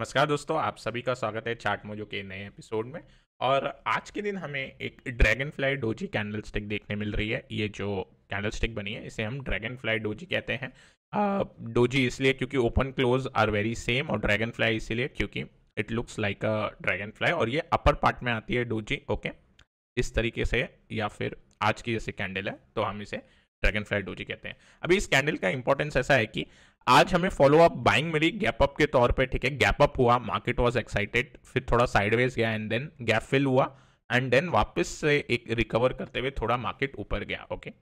नमस्कार दोस्तों आप सभी का स्वागत है चार्ट मोजो के नए एपिसोड में और आज के दिन हमें एक dragonfly doji candlestick देखने मिल रही है ये जो कैंडल स्टिक बनी है इसे हम ड्रैगन फ्लाई डोजी कहते हैं डोजी इसलिए क्योंकि open close are very same और ड्रैगन फ्लाई इसलिए क्योंकि it looks like a dragonfly और ये अपर पार्ट में आती है डोजी ओके इस तरीके से या फिर आज की जैसे कैंडल है तो हम इसे ड्रैगन फ्लाई डोजी कहते हैं अभी इस कैंडल का इंपॉर्टेंस ऐसा है कि आज हमें फॉलो अप बाइंग मिली गैप अप के तौर पे ठीक है गैप अप हुआ मार्केट वाज एक्साइटेड फिर थोड़ा साइडवेज गया एंड देन गैप फिल हुआ एंड देन वापस से एक रिकवर करते हुए थोड़ा मार्केट ऊपर गया ओके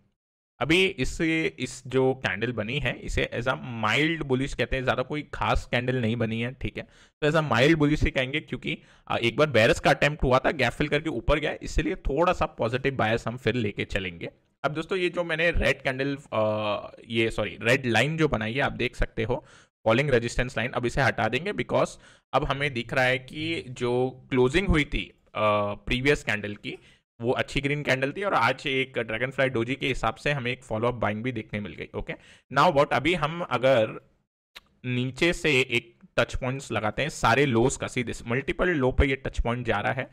अभी इस इस जो कैंडल बनी है इसे एज अ माइल्ड बुलिश कहते हैं ज़्यादा कोई खास कैंडल नहीं बनी है ठीक है तो एज अ माइल्ड बुलिश ही कहेंगे क्योंकि एक बार बैरस का अटेम्प्ट हुआ था गैप फिल करके ऊपर गया इसलिए थोड़ा सा पॉजिटिव बायस हम फिर लेके चलेंगे अब दोस्तों ये जो मैंने रेड कैंडल ये सॉरी रेड लाइन जो बनाई है आप देख सकते हो फॉलिंग रेजिस्टेंस लाइन अब इसे हटा देंगे बिकॉज अब हमें दिख रहा है कि जो क्लोजिंग हुई थी प्रीवियस कैंडल की वो अच्छी ग्रीन कैंडल थी और आज एक ड्रैगन फ्लाई डोजी के हिसाब से हमें एक फॉलोअप बाइंग भी देखने मिल गई ओके नाउ वॉट अभी हम अगर नीचे से एक टच पॉइंट्स लगाते हैं सारे लोस का सीधे मल्टीपल लो पर ये टच पॉइंट जा रहा है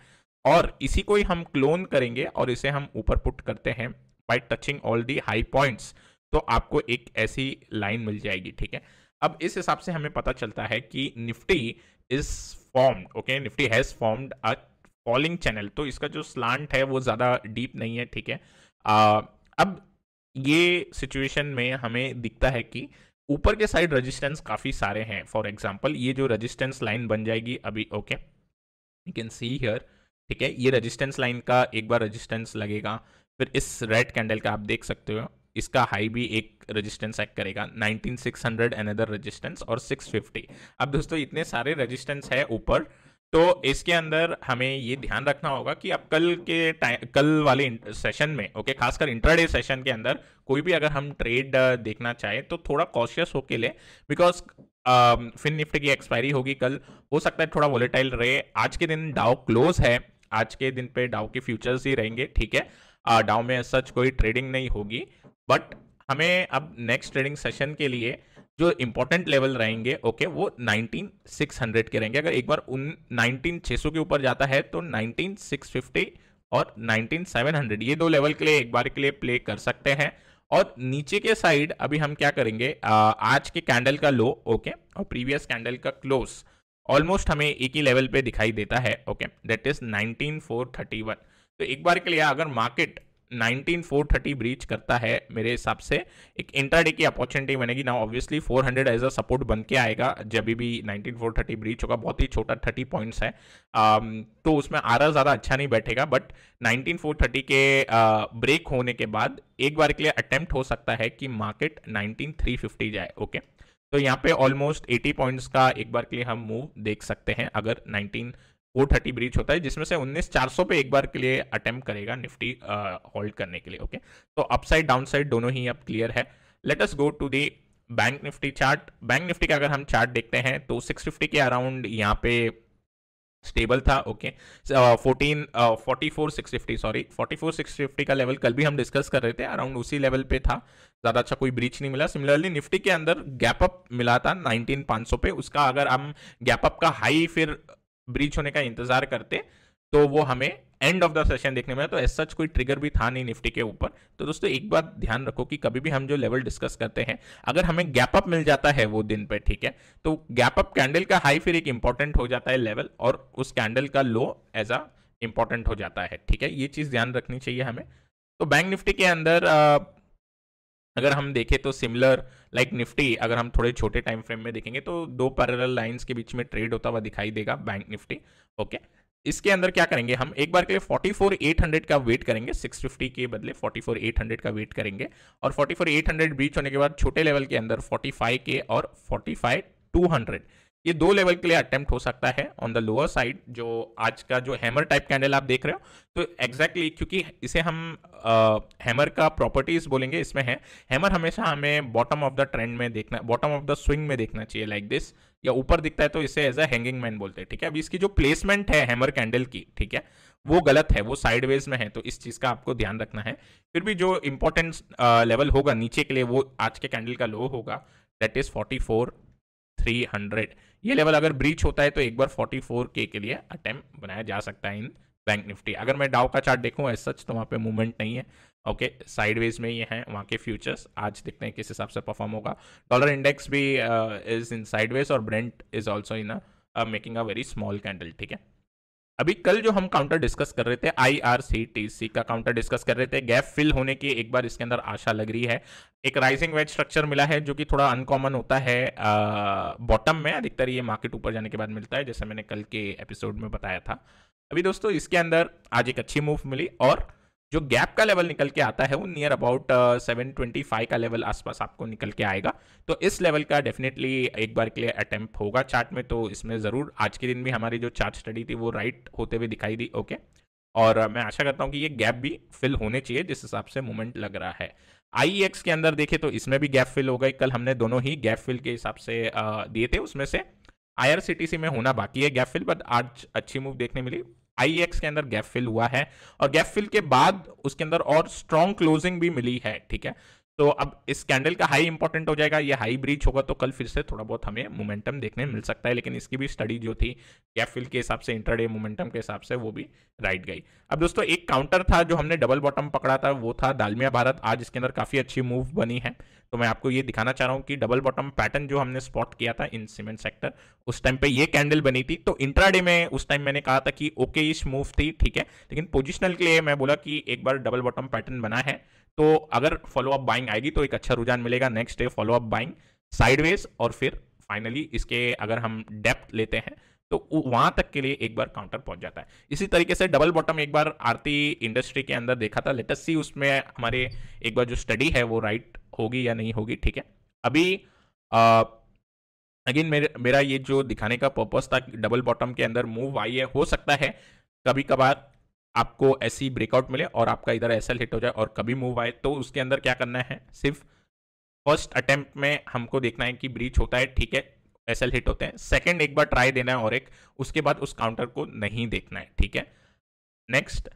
और इसी को ही हम क्लोन करेंगे और इसे हम ऊपर पुट करते हैं by touching all the high points तो आपको एक ऐसी लाइन मिल जाएगी ठीक है अब इस हिसाब से हमें पता चलता है कि Nifty is formed okay Nifty has formed a falling channel तो इसका जो स्लांट है वो ज़्यादा डीप नहीं है ठीक है आ, अब ये सिचुएशन में हमें दिखता है कि ऊपर के साइड रेजिस्टेंस काफ़ी सारे हैं फॉर एग्जाम्पल ये जो रेजिस्टेंस लाइन बन जाएगी अभी okay you can see here ठीक है ये रेजिस्टेंस लाइन का एक बार रेजिस्टेंस लगेगा फिर इस रेड कैंडल का आप देख सकते हो इसका हाई भी एक रेजिस्टेंस एक्ट करेगा 19600 अनदर रेजिस्टेंस और 650 अब दोस्तों इतने सारे रेजिस्टेंस है ऊपर तो इसके अंदर हमें ये ध्यान रखना होगा कि आप कल के टाइम कल वाले सेशन में ओके खासकर इंटरडे सेशन के अंदर कोई भी अगर हम ट्रेड uh, देखना चाहें तो थोड़ा कॉशियस होके ले बिकॉज फिन निफ्टी की एक्सपायरी होगी कल हो सकता है थोड़ा वोलेटाइल रहे आज के दिन डाव क्लोज है आज के दिन पे डाव के फ्यूचर्स ही रहेंगे ठीक है डाउ में सच कोई ट्रेडिंग नहीं होगी बट हमें अब नेक्स्ट ट्रेडिंग सेशन के लिए जो इंपॉर्टेंट लेवल रहेंगे ओके वो 19600 के रहेंगे अगर एक बार उन 19600 के ऊपर जाता है तो 19650 और 19700 ये दो लेवल के लिए एक बार के लिए प्ले कर सकते हैं और नीचे के साइड अभी हम क्या करेंगे आ, आज के कैंडल का लो ओके और प्रीवियस कैंडल का क्लोज ऑलमोस्ट हमें एक ही लेवल पे दिखाई देता है ओके दैट इज नाइनटीन तो एक बार के लिए अगर मार्केट 19430 ब्रीच करता है मेरे हिसाब से एक इंटरडे की अपॉर्चुनिटी बनेगी ना obviously 400 hundred as a support बन के आएगा जब भी 19430 ब्रीच होगा बहुत ही छोटा 30 पॉइंट्स है um, तो उसमें आर ज़्यादा अच्छा नहीं बैठेगा बट 19430 के ब्रेक uh, होने के बाद एक बार के लिए अटेम्प्ट हो सकता है कि मार्केट 19350 जाए ओके तो यहाँ पे ऑलमोस्ट 80 पॉइंट्स का एक बार के लिए हम मूव देख सकते हैं अगर 19 वो थर्टी ब्रीच होता है जिसमें से उन्नीस चार सौ पे एक बार के लिए अटेम्प करेगा निफ्टी होल्ड करने के लिए ओके तो अपसाइड डाउनसाइड दोनों ही अब क्लियर है let us go to the Bank Nifty chart Bank Nifty का अगर हम चार्ट देखते हैं तो सिक्स फिफ्टी के अराउंड यहाँ पे स्टेबल था okay fourteen forty four six fifty sorry forty four six fifty का लेवल कल भी हम डिस्कस कर रहे थे अराउंड उसी लेवल पे था ज़्यादा अच्छा कोई ब्रीच नहीं मिला सिमिलरली निफ्टी के अंदर गैप अप मिला था नाइनटीन पाँच सौ पे उसका अगर हम गैप अप का हाई फिर ब्रीच होने का इंतजार करते तो वो हमें एंड ऑफ द सेशन देखने में तो एज सच कोई ट्रिगर भी था नहीं निफ्टी के ऊपर तो दोस्तों एक बात ध्यान रखो कि कभी भी हम जो लेवल डिस्कस करते हैं अगर हमें गैप अप मिल जाता है वो दिन पे ठीक है तो गैप अप कैंडल का हाई फिर एक इंपॉर्टेंट हो जाता है लेवल और उस कैंडल का लो एज अ इंपॉर्टेंट हो जाता है ठीक है ये चीज़ ध्यान रखनी चाहिए हमें तो बैंक निफ्टी के अंदर आ, अगर हम देखें तो सिमिलर लाइक like निफ्टी अगर हम थोड़े छोटे टाइम फ्रेम में देखेंगे तो दो पैरेलल लाइंस के बीच में ट्रेड होता हुआ दिखाई देगा बैंक निफ्टी ओके इसके अंदर क्या करेंगे हम एक बार के लिए 44800 का वेट करेंगे 650 के बदले 44800 का वेट करेंगे और 44800 ब्रीच होने के बाद छोटे लेवल के अंदर 45 के और 45200 ये दो लेवल के लिए अटेम्प्ट हो सकता है ऑन द लोअर साइड जो आज का जो हैमर टाइप कैंडल आप देख रहे हो तो एग्जैक्टली exactly, क्योंकि इसे हम हैमर uh, का प्रॉपर्टीज बोलेंगे इसमें है हैमर हमेशा हमें बॉटम ऑफ द ट्रेंड में देखना बॉटम ऑफ द स्विंग में देखना चाहिए लाइक like दिस या ऊपर दिखता है तो इसे एज अ हैंगिंग मैन बोलते हैं ठीक है अब इसकी जो प्लेसमेंट है हैमर कैंडल की ठीक है वो गलत है वो साइडवेज में है तो इस चीज़ का आपको ध्यान रखना है फिर भी जो इंपॉर्टेंट लेवल uh, होगा नीचे के लिए वो आज के कैंडल का लो होगा that is forty four three hundred ये लेवल अगर ब्रीच होता है तो एक बार फोर्टी फोर के के लिए अटैम्प्ट बनाया जा सकता है इन बैंक निफ्टी अगर मैं डाउ का चार्ट देखूं एज सच तो वहाँ पे मूवमेंट नहीं है ओके साइडवेज में ये हैं वहाँ के फ्यूचर्स आज देखते हैं किस हिसाब से परफॉर्म होगा डॉलर इंडेक्स भी इज इन साइडवेज और Brent is also in making a very small candle ठीक है अभी कल जो हम काउंटर डिस्कस कर रहे थे आईआरसीटीसी का काउंटर डिस्कस कर रहे थे गैप फिल होने की एक बार इसके अंदर आशा लग रही है एक राइजिंग वेज स्ट्रक्चर मिला है जो कि थोड़ा अनकॉमन होता है बॉटम में अधिकतर ये मार्केट ऊपर जाने के बाद मिलता है जैसे मैंने कल के एपिसोड में बताया था अभी दोस्तों इसके अंदर आज एक अच्छी मूव मिली और जो गैप का लेवल निकल के आता है वो near about seven twenty five का लेवल आसपास आपको निकल के आएगा तो इस लेवल का डेफिनेटली एक बार के लिए अटैम्प्ट होगा चार्ट में तो इसमें ज़रूर आज के दिन भी हमारी जो चार्ट स्टडी थी वो राइट होते हुए दिखाई दी ओके और uh, मैं आशा करता हूँ कि ये गैप भी फिल होने चाहिए जिस हिसाब से मूवमेंट लग रहा है आई e के अंदर देखे तो इसमें भी गैप फिल हो गई कल हमने दोनों ही गैप फिल के हिसाब से uh, दिए थे उसमें से आई में होना बाकी है गैप फिल बट आज अच्छी मूव देखने मिली आई एक्स e के अंदर गैप फिल हुआ है और गैप फिल के बाद उसके अंदर और स्ट्रॉन्ग क्लोजिंग भी मिली है ठीक है तो अब इस कैंडल का हाई इंपॉर्टेंट हो जाएगा ये हाई ब्रीच होगा तो कल फिर से थोड़ा बहुत हमें मोमेंटम देखने मिल सकता है लेकिन इसकी भी स्टडी जो थी कैफिल फिल के हिसाब से इंटरडे मोमेंटम के हिसाब से वो भी राइट गई अब दोस्तों एक काउंटर था जो हमने डबल बॉटम पकड़ा था वो था दालमिया भारत आज इसके अंदर काफ़ी अच्छी मूव बनी है तो मैं आपको ये दिखाना चाह रहा हूँ कि डबल बॉटम पैटर्न जो हमने स्पॉट किया था इन सीमेंट सेक्टर उस टाइम पे ये कैंडल बनी थी तो इंट्राडे में उस टाइम मैंने कहा था कि ओके इस मूव थी ठीक है लेकिन पोजिशनल के लिए मैं बोला कि एक बार डबल बॉटम पैटर्न बना है तो अगर फॉलो अप बाइंग आएगी तो एक अच्छा रुझान मिलेगा next day follow up buying sideways और फिर फाइनली इसके अगर हम डेप्थ लेते हैं तो वहां तक के लिए एक बार काउंटर पहुंच जाता है इसी तरीके से डबल बॉटम एक बार आरती इंडस्ट्री के अंदर देखा था लेटेस्ट सी उसमें हमारे एक बार जो स्टडी है वो राइट होगी या नहीं होगी ठीक है अभी अगेन मेरे मेरा ये जो दिखाने का पर्पज था डबल बॉटम के अंदर मूव आई है हो सकता है कभी कभार आपको ऐसी ब्रेकआउट मिले और आपका इधर एस हिट हो जाए और कभी मूव आए तो उसके अंदर क्या करना है सिर्फ फर्स्ट अटेम्प्ट में हमको देखना है कि ब्रीच होता है ठीक है एस हिट होते हैं सेकेंड एक बार ट्राई देना है और एक उसके बाद उस काउंटर को नहीं देखना है ठीक है नेक्स्ट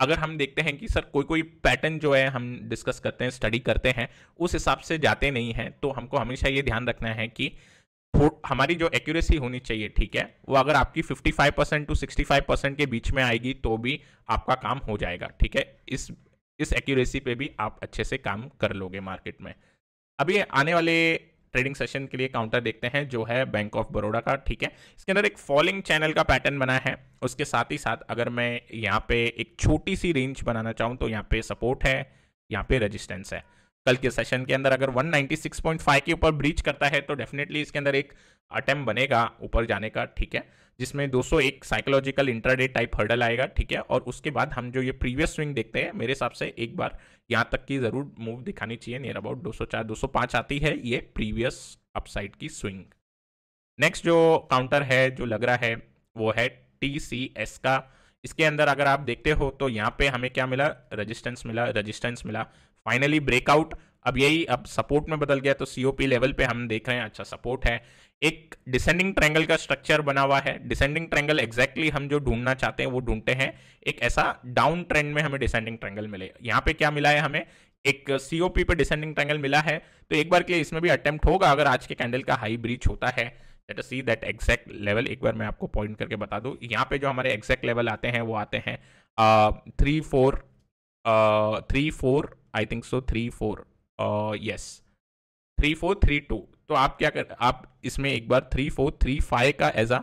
अगर हम देखते हैं कि सर कोई कोई पैटर्न जो है हम डिस्कस करते हैं स्टडी करते हैं उस हिसाब से जाते नहीं हैं तो हमको हमेशा ये ध्यान रखना है कि हमारी जो एक्यूरेसी होनी चाहिए ठीक है वो अगर आपकी 55 परसेंट टू 65 परसेंट के बीच में आएगी तो भी आपका काम हो जाएगा ठीक है इस इस एक्यूरेसी पे भी आप अच्छे से काम कर लोगे मार्केट में अभी आने वाले ट्रेडिंग सेशन के लिए काउंटर देखते हैं जो है बैंक ऑफ बड़ोडा का ठीक है इसके अंदर एक फॉलिंग चैनल का पैटर्न बना है उसके साथ ही साथ अगर मैं यहाँ पे एक छोटी सी रेंज बनाना चाहूँ तो यहाँ पे सपोर्ट है यहाँ पे रेजिस्टेंस है कल के सेशन के अंदर अगर 196.5 के ऊपर ब्रीच करता है तो डेफिनेटली इसके अंदर एक अटेम्प बनेगा ऊपर जाने का ठीक है जिसमें 201 साइकोलॉजिकल इंट्राडे टाइप हर्डल आएगा ठीक है और उसके बाद हम जो ये प्रीवियस स्विंग देखते हैं मेरे हिसाब से एक बार यहाँ तक की ज़रूर मूव दिखानी चाहिए नियर अबाउट 204 205 आती है ये प्रीवियस अपसाइड की स्विंग नेक्स्ट जो काउंटर है जो लग रहा है वो है टी सी एस का इसके अंदर अगर आप देखते हो तो यहाँ पे हमें क्या मिला रेजिस्टेंस मिला रेजिस्टेंस मिला फाइनली ब्रेकआउट अब यही अब सपोर्ट में बदल गया तो सीओपी लेवल पे हम देख रहे हैं अच्छा सपोर्ट है एक डिसेंडिंग ट्रैंगल का स्ट्रक्चर बना हुआ है डिसेंडिंग ट्रैंगल एक्जैक्टली हम जो ढूंढना चाहते हैं वो ढूंढते हैं एक ऐसा डाउन ट्रेंड में हमें डिसेंडिंग ट्रैंगल मिले यहाँ पे क्या मिला है हमें एक सीओपी पे डिसेंडिंग ट्रैंगल मिला है तो एक बार के लिए इसमें भी अटेम्प्ट होगा अगर आज के कैंडल का हाई ब्रीच होता है let see that exact level एक बार मैं आपको पॉइंट करके बता दूं यहाँ पे जो हमारे एग्जैक्ट लेवल आते हैं वो आते हैं three uh, four three four I think so three four yes three four three two तो आप क्या कर आप इसमें एक बार थ्री फोर थ्री फाइव का एज आ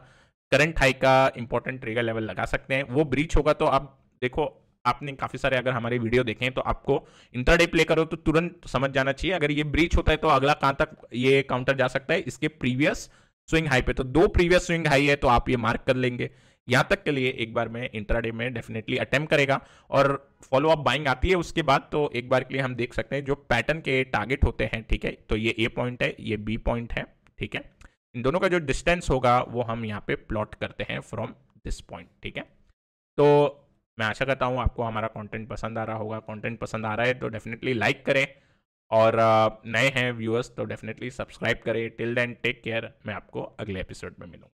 करंट हाई का इंपॉर्टेंट ट्रिगर लेवल लगा सकते हैं वो ब्रीच होगा तो आप देखो आपने काफ़ी सारे अगर हमारे वीडियो हैं तो आपको इंटरडे प्ले करो तो तुरंत समझ जाना चाहिए अगर ये ब्रीच होता है तो अगला कहां तक ये काउंटर जा सकता है इसके प्रीवियस स्विंग हाई पे तो दो प्रीवियस स्विंग हाई है तो आप ये मार्क कर लेंगे यहाँ तक के लिए एक बार मैं इंट्राडे में डेफिनेटली अटेम्प्ट करेगा और फॉलो अप बाइंग आती है उसके बाद तो एक बार के लिए हम देख सकते हैं जो पैटर्न के टारगेट होते हैं ठीक है तो ये ए पॉइंट है ये बी पॉइंट है ठीक है इन दोनों का जो डिस्टेंस होगा वो हम यहाँ पे प्लॉट करते हैं फ्रॉम दिस पॉइंट ठीक है तो मैं आशा करता हूँ आपको हमारा कॉन्टेंट पसंद आ रहा होगा कॉन्टेंट पसंद आ रहा है तो डेफिनेटली लाइक करें और नए हैं व्यूअर्स तो डेफिनेटली सब्सक्राइब करें टिल देन टेक केयर मैं आपको अगले एपिसोड में मिलूँगा